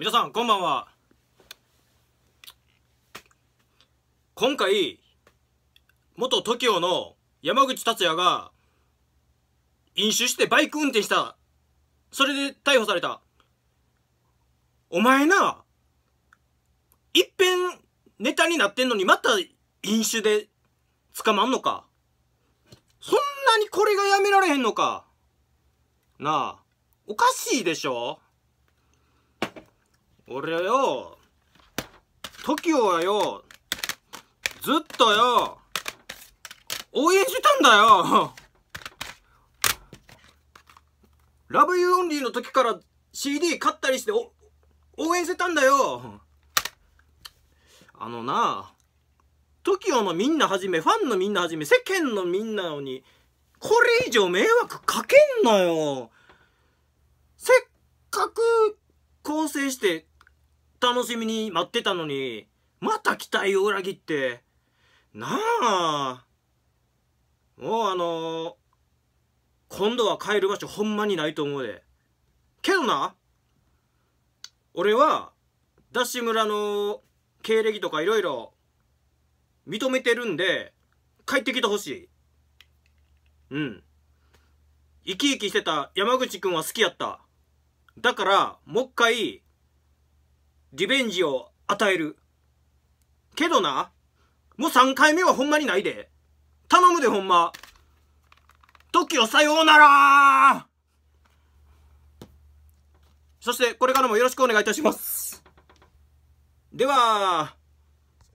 皆さんこんばんは今回元 TOKIO の山口達也が飲酒してバイク運転したそれで逮捕されたお前ないっぺんネタになってんのにまた飲酒で捕まんのかそんなにこれがやめられへんのかなあおかしいでしょ俺はよ TOKIO はよずっとよ応援してたんだよラブユーオンリーの時から CD 買ったりして応援してたんだよあのな TOKIO のみんなはじめファンのみんなはじめ世間のみんなにこれ以上迷惑かけんなよせっかく構成して楽しみに待ってたのに、また期待を裏切って、なあ。もうあのー、今度は帰る場所ほんまにないと思うで。けどな、俺は、ダッシュ村の経歴とかいろいろ認めてるんで、帰ってきてほしい。うん。生き生きしてた山口くんは好きやった。だから、もう一回、リベンジを与える。けどな、もう3回目はほんまにないで。頼むでほんま。時をさようならそしてこれからもよろしくお願いいたします。では、